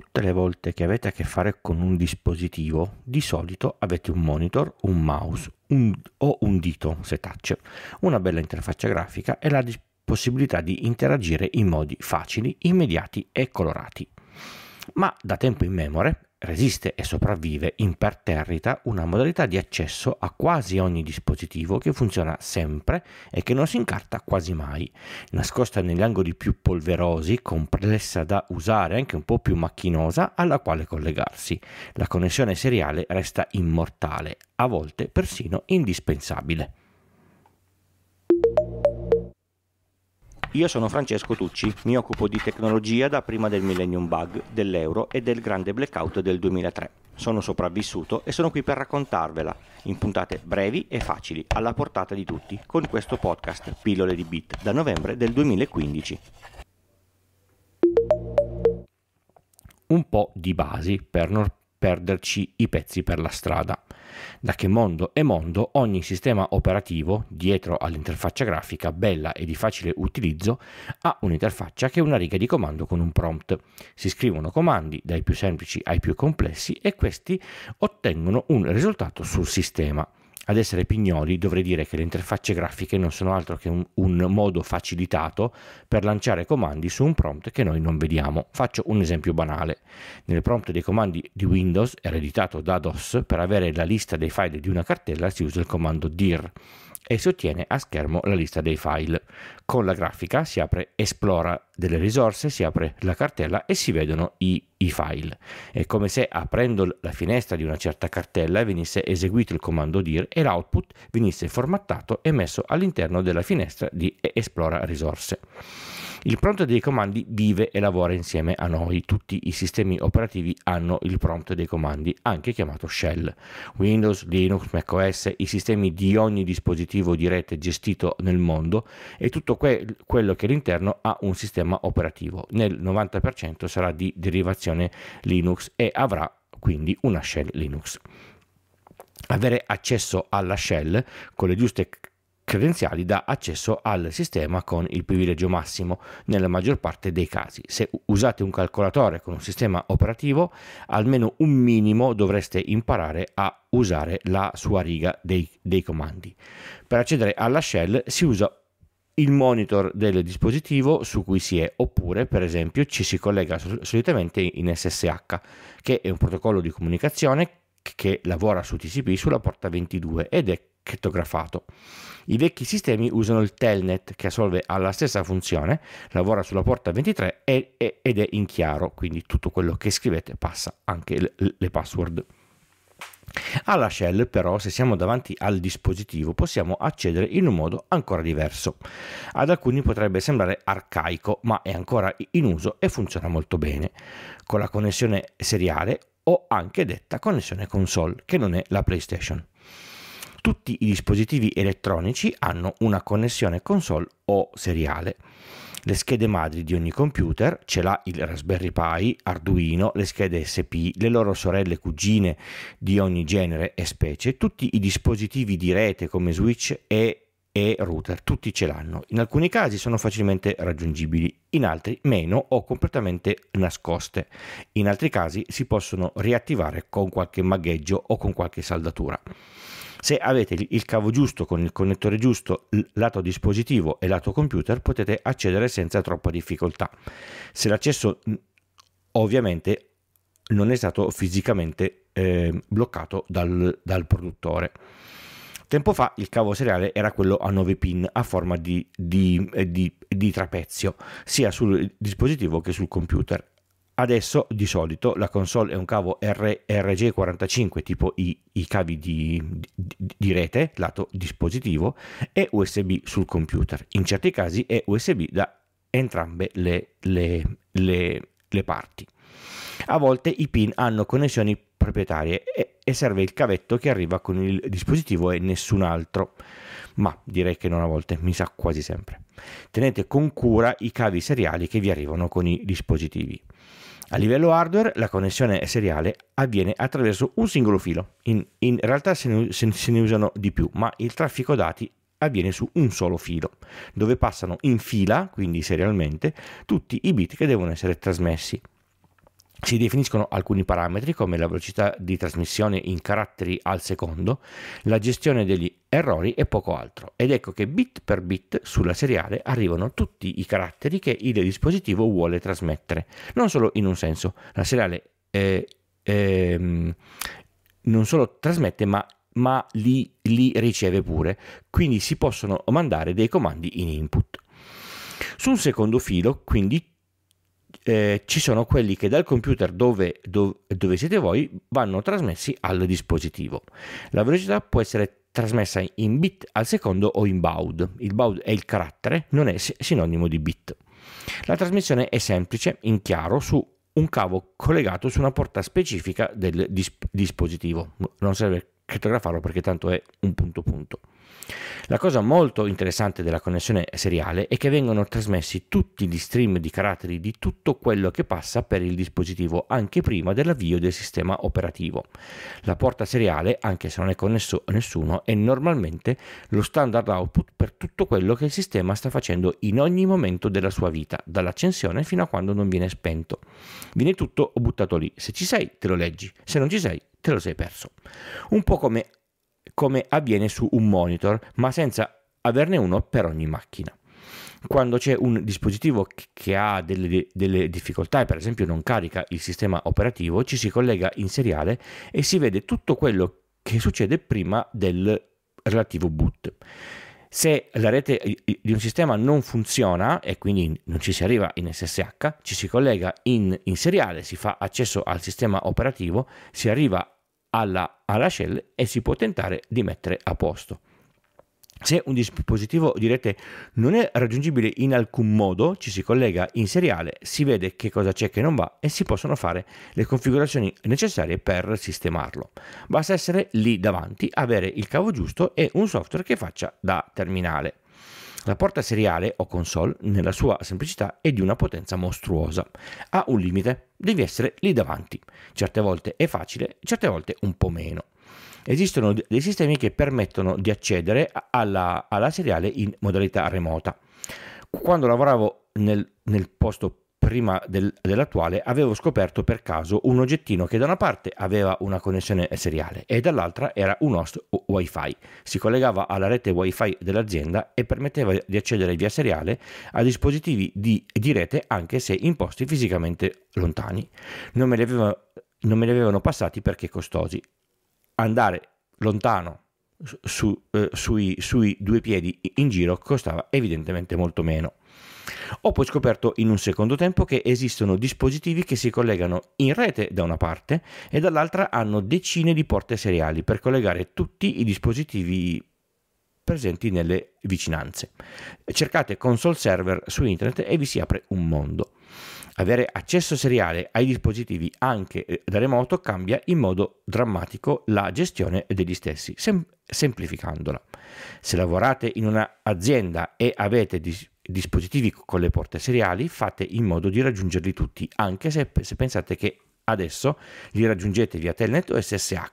tutte le volte che avete a che fare con un dispositivo, di solito avete un monitor, un mouse un, o un dito, se touch, una bella interfaccia grafica e la possibilità di interagire in modi facili, immediati e colorati. Ma da tempo in memore resiste e sopravvive imperterrita una modalità di accesso a quasi ogni dispositivo che funziona sempre e che non si incarta quasi mai. Nascosta negli angoli più polverosi, complessa da usare anche un po' più macchinosa, alla quale collegarsi. La connessione seriale resta immortale, a volte persino indispensabile. Io sono Francesco Tucci, mi occupo di tecnologia da prima del Millennium Bug, dell'euro e del grande blackout del 2003. Sono sopravvissuto e sono qui per raccontarvela, in puntate brevi e facili, alla portata di tutti, con questo podcast Pillole di Bit da novembre del 2015. Un po' di basi per non perderci i pezzi per la strada. Da che mondo è mondo, ogni sistema operativo, dietro all'interfaccia grafica bella e di facile utilizzo, ha un'interfaccia che è una riga di comando con un prompt. Si scrivono comandi dai più semplici ai più complessi e questi ottengono un risultato sul sistema ad essere pignoli dovrei dire che le interfacce grafiche non sono altro che un, un, modo facilitato per lanciare comandi su un prompt che noi non vediamo. Faccio un esempio banale. Nel prompt dei comandi di Windows, ereditato da DOS, per avere la lista dei file di una cartella si usa il comando dir e si ottiene a schermo la lista dei file. Con la grafica si apre Esplora delle risorse, si apre la cartella e si vedono i, i file. È come se aprendo la finestra di una certa cartella venisse eseguito il comando dir e l'output venisse formattato e messo all'interno della finestra di Esplora risorse. Il prompt dei comandi vive e lavora insieme a noi. Tutti i sistemi operativi hanno il prompt dei comandi, anche chiamato shell. Windows, Linux, macOS, i sistemi di ogni dispositivo di rete gestito nel mondo e tutto que- quello che all'interno ha un sistema operativo. Nel 90% sarà di derivazione Linux e avrà quindi una shell Linux. Avere accesso alla shell con le giuste credenziali dà accesso al sistema con il privilegio massimo nella maggior parte dei casi. Se usate un calcolatore con un sistema operativo, almeno un minimo dovreste imparare a usare la sua riga dei, dei comandi. Per accedere alla shell si usa il monitor del dispositivo su cui si è oppure per esempio ci si collega solitamente in SSH che è un protocollo di comunicazione che lavora su TCP sulla porta 22 ed è crittografato. I vecchi sistemi usano il telnet che assolve alla stessa funzione, lavora sulla porta 23 ed è in chiaro, quindi tutto quello che scrivete passa anche le password. Alla shell però se siamo davanti al dispositivo possiamo accedere in un modo ancora diverso. Ad alcuni potrebbe sembrare arcaico ma è ancora in uso e funziona molto bene. Con la connessione seriale o anche detta connessione console, che non è la PlayStation. Tutti i dispositivi elettronici hanno una connessione console o seriale. Le schede madri di ogni computer, ce l'ha il Raspberry Pi, Arduino, le schede SP, le loro sorelle cugine di ogni genere e specie, tutti i dispositivi di rete come switch e e router, tutti ce l'hanno. In alcuni casi sono facilmente raggiungibili, in altri meno o completamente nascoste. In altri casi si possono riattivare con qualche magheggio o con qualche saldatura. Se avete il cavo giusto con il connettore giusto lato dispositivo e lato computer potete accedere senza troppa difficoltà. Se l'accesso ovviamente non è stato fisicamente eh, bloccato dal, dal produttore. Tempo fa il cavo seriale era quello a 9 pin a forma di, di, eh, di, di trapezio, sia sul dispositivo che sul computer. Adesso di solito la console è un cavo RG45 tipo i, i cavi di, di, di, rete, lato dispositivo, e USB sul computer. In certi casi è USB da entrambe le, le, le, le parti. A volte i pin hanno connessioni proprietarie e, e serve il cavetto che arriva con il dispositivo e nessun altro. Ma direi che non a volte, mi sa quasi sempre. Tenete con cura i cavi seriali che vi arrivano con i dispositivi. A livello hardware la connessione seriale avviene attraverso un singolo filo, in, in realtà se ne, se, se ne, usano di più, ma il traffico dati avviene su un solo filo, dove passano in fila, quindi serialmente, tutti i bit che devono essere trasmessi si definiscono alcuni parametri come la velocità di trasmissione in caratteri al secondo, la gestione degli errori e poco altro. Ed ecco che bit per bit sulla seriale arrivano tutti i caratteri che il dispositivo vuole trasmettere. Non solo in un senso, la seriale eh, eh, non solo trasmette ma, ma li, li riceve pure, quindi si possono mandare dei comandi in input. Su un secondo filo, quindi eh, ci sono quelli che dal computer dove, dove, dove siete voi vanno trasmessi al dispositivo. La velocità può essere trasmessa in bit al secondo o in baud. Il baud è il carattere, non è sinonimo di bit. La trasmissione è semplice, in chiaro, su un cavo collegato su una porta specifica del dis- dispositivo. Non serve crittografarlo perché tanto è un punto punto. La cosa molto interessante della connessione seriale è che vengono trasmessi tutti gli stream di caratteri di tutto quello che passa per il dispositivo anche prima dell'avvio del sistema operativo. La porta seriale, anche se non è connesso a nessuno, è normalmente lo standard output per tutto quello che il sistema sta facendo in ogni momento della sua vita, dall'accensione fino a quando non viene spento. Viene tutto buttato lì, se ci sei te lo leggi, se non ci sei te lo sei perso. Un po' come come avviene su un monitor, ma senza averne uno per ogni macchina. Quando c'è un dispositivo che ha delle, delle, difficoltà e per esempio non carica il sistema operativo, ci si collega in seriale e si vede tutto quello che succede prima del relativo boot. Se la rete di un sistema non funziona e quindi non ci si arriva in SSH, ci si collega in, in seriale, si fa accesso al sistema operativo, si arriva alla, alla shell e si può tentare di mettere a posto. Se un dispositivo di rete non è raggiungibile in alcun modo, ci si collega in seriale, si vede che cosa c'è che non va e si possono fare le configurazioni necessarie per sistemarlo. Basta essere lì davanti, avere il cavo giusto e un software che faccia da terminale. La porta seriale o console, nella sua semplicità, è di una potenza mostruosa. Ha un limite, devi essere lì davanti. Certe volte è facile, certe volte un po' meno. Esistono dei sistemi che permettono di accedere alla, alla seriale in modalità remota. Quando lavoravo nel, nel posto prima del, dell'attuale, avevo scoperto per caso un oggettino che da una parte aveva una connessione seriale e dall'altra era un host wifi. Si collegava alla rete wifi dell'azienda e permetteva di accedere via seriale a dispositivi di, di rete anche se in posti fisicamente lontani. Non me li avevano, non me li avevano passati perché costosi. Andare lontano su, eh, sui, sui due piedi in giro costava evidentemente molto meno. Ho poi scoperto in un secondo tempo che esistono dispositivi che si collegano in rete da una parte e dall'altra hanno decine di porte seriali per collegare tutti i dispositivi presenti nelle vicinanze. Cercate console server su internet e vi si apre un mondo. Avere accesso seriale ai dispositivi anche eh, da remoto cambia in modo drammatico la gestione degli stessi, sem- semplificandola. Se lavorate in un'azienda e avete dis- dispositivi con le porte seriali fate in modo di raggiungerli tutti, anche se, se pensate che adesso li raggiungete via telnet o SSH.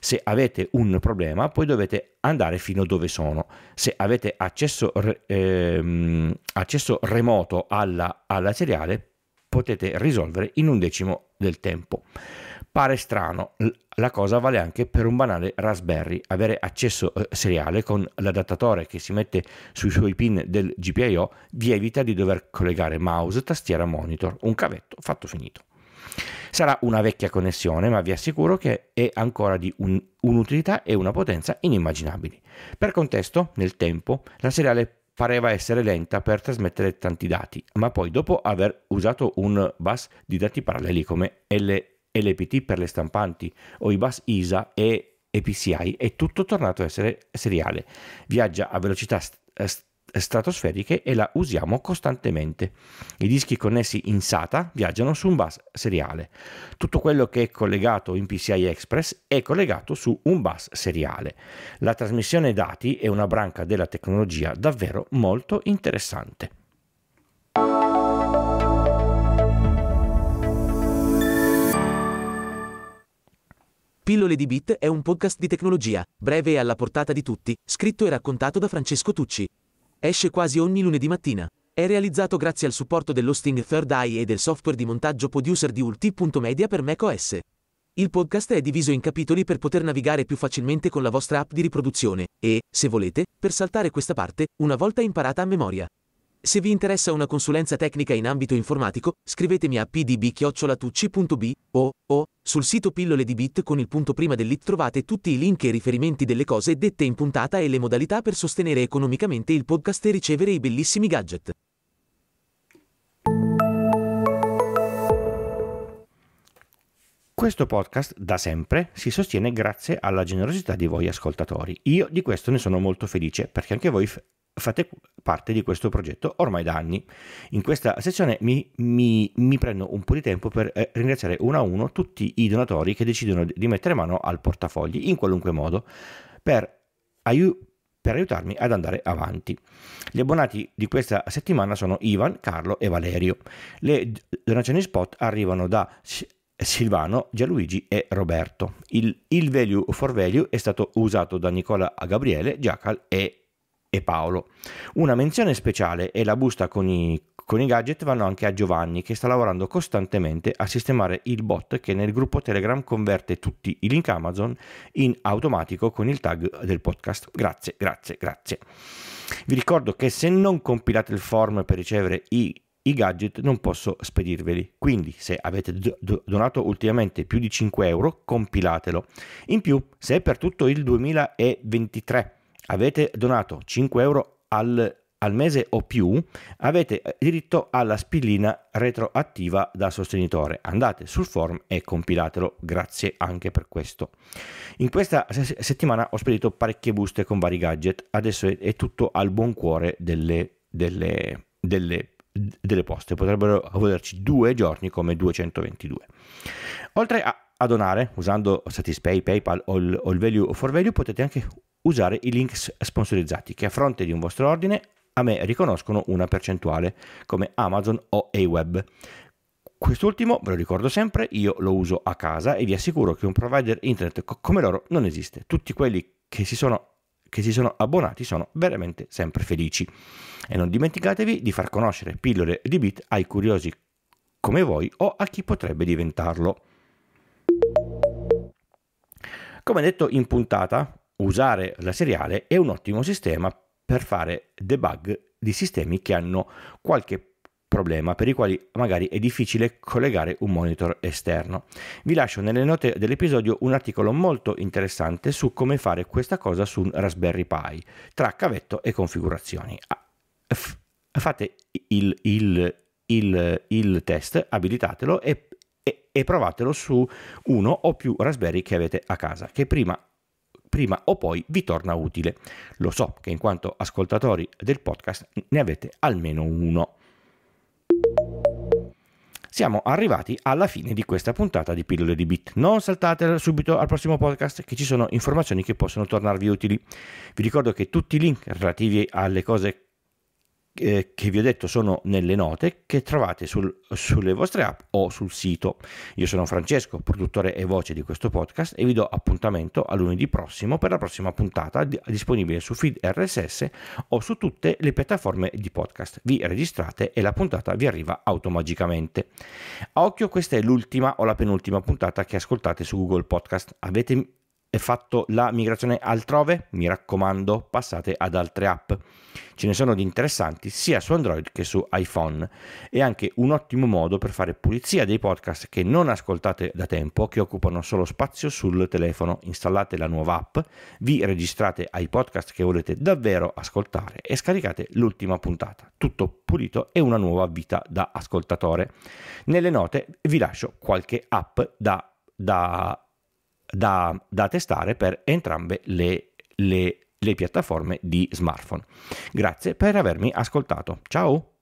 Se avete un problema poi dovete andare fino dove sono. Se avete accesso, ehm, accesso remoto alla, alla seriale potete risolvere in un decimo del tempo. Pare strano, la cosa vale anche per un banale Raspberry. Avere accesso eh, seriale con l'adattatore che si mette sui suoi pin del GPIO vi evita di dover collegare mouse, tastiera, monitor, un cavetto, fatto finito. Sarà una vecchia connessione, ma vi assicuro che è ancora di un, un'utilità e una potenza inimmaginabili. Per contesto, nel tempo, la seriale pareva essere lenta per trasmettere tanti dati, ma poi dopo aver usato un bus di dati paralleli come L l'EPT per le stampanti o i bus ISA e EPCI, è tutto tornato a essere seriale. Viaggia a velocità st- eh, st- eh, stratosferiche e la usiamo costantemente. I dischi connessi in SATA viaggiano su un bus seriale. Tutto quello che è collegato in PCI Express è collegato su un bus seriale. La trasmissione dati è una branca della tecnologia davvero molto interessante. Pillole di Bit è un podcast di tecnologia, breve e alla portata di tutti, scritto e raccontato da Francesco Tucci. Esce quasi ogni lunedì mattina. È realizzato grazie al supporto dell'hosting Third Eye e del software di montaggio producer di Ulti.media per macOS. Il podcast è diviso in capitoli per poter navigare più facilmente con la vostra app di riproduzione e, se volete, per saltare questa parte, una volta imparata a memoria. Se vi interessa una consulenza tecnica in ambito informatico, scrivetemi a pdb o, o sul sito pillole di bit con il punto prima del lit trovate tutti i link e riferimenti delle cose dette in puntata e le modalità per sostenere economicamente il podcast e ricevere i bellissimi gadget. Questo podcast da sempre si sostiene grazie alla generosità di voi ascoltatori. Io di questo ne sono molto felice perché anche voi f- fate parte di questo progetto ormai da anni. In questa sessione mi, mi, mi, prendo un po' di tempo per eh, ringraziare uno a uno tutti i donatori che decidono di mettere mano al portafogli in qualunque modo per, aiu- per aiutarmi ad andare avanti. Gli abbonati di questa settimana sono Ivan, Carlo e Valerio. Le donazioni spot arrivano da Silvano, Gianluigi e Roberto. Il, il value for value è stato usato da Nicola a Gabriele, Giacal e e Paolo. Una menzione speciale e la busta con i, con i gadget vanno anche a Giovanni che sta lavorando costantemente a sistemare il bot che nel gruppo Telegram converte tutti i link Amazon in automatico con il tag del podcast. Grazie, grazie, grazie. Vi ricordo che se non compilate il form per ricevere i i gadget non posso spedirveli. Quindi, se avete donato ultimamente più di 5 euro, compilatelo. In più, se per tutto il 2023 avete donato 5 euro al, al mese o più, avete eh, diritto alla spillina retroattiva da sostenitore. Andate sul form e compilatelo, grazie anche per questo. In questa se- settimana ho spedito parecchie buste con vari gadget, adesso è, è tutto al buon cuore delle, delle, delle delle poste, potrebbero volerci due giorni come 222. Oltre a, a donare usando Satispay, PayPal o il, o il Value for Value potete anche usare i link sponsorizzati che a fronte di un vostro ordine a me riconoscono una percentuale come Amazon o AWeb. Quest'ultimo, ve lo ricordo sempre, io lo uso a casa e vi assicuro che un provider internet come loro non esiste. Tutti quelli che si sono che si sono abbonati sono veramente sempre felici. E non dimenticatevi di far conoscere pillole di bit ai curiosi come voi o a chi potrebbe diventarlo. Come detto in puntata, usare la seriale è un ottimo sistema per fare debug di sistemi che hanno qualche problema per i quali magari è difficile collegare un monitor esterno. Vi lascio nelle note dell'episodio un articolo molto interessante su come fare questa cosa su un Raspberry Pi tra cavetto e configurazioni. Ah, fate il, il, il, il test, abilitatelo e e provatelo su uno o più Raspberry che avete a casa, che prima prima o poi vi torna utile. Lo so che in quanto ascoltatori del podcast ne avete almeno uno. Siamo arrivati alla fine di questa puntata di Pillole di Bit. Non saltate subito al prossimo podcast che ci sono informazioni che possono tornarvi utili. Vi ricordo che tutti i link relativi alle cose eh, che vi ho detto sono nelle note che trovate sul, sulle vostre app o sul sito. Io sono Francesco, produttore e voce di questo podcast e vi do appuntamento a lunedì prossimo per la prossima puntata disponibile su feed RSS o su tutte le piattaforme di podcast. Vi registrate e la puntata vi arriva automaticamente. A occhio questa è l'ultima o la penultima puntata che ascoltate su Google Podcast. Avete fatto la migrazione altrove, mi raccomando, passate ad altre app. Ce ne sono di interessanti sia su Android che su iPhone. È anche un ottimo modo per fare pulizia dei podcast che non ascoltate da tempo, che occupano solo spazio sul telefono. Installate la nuova app, vi registrate ai podcast che volete davvero ascoltare e scaricate l'ultima puntata. Tutto pulito e una nuova vita da ascoltatore. Nelle note vi lascio qualche app da, da da, da testare per entrambe le, le, le piattaforme di smartphone. Grazie per avermi ascoltato. Ciao!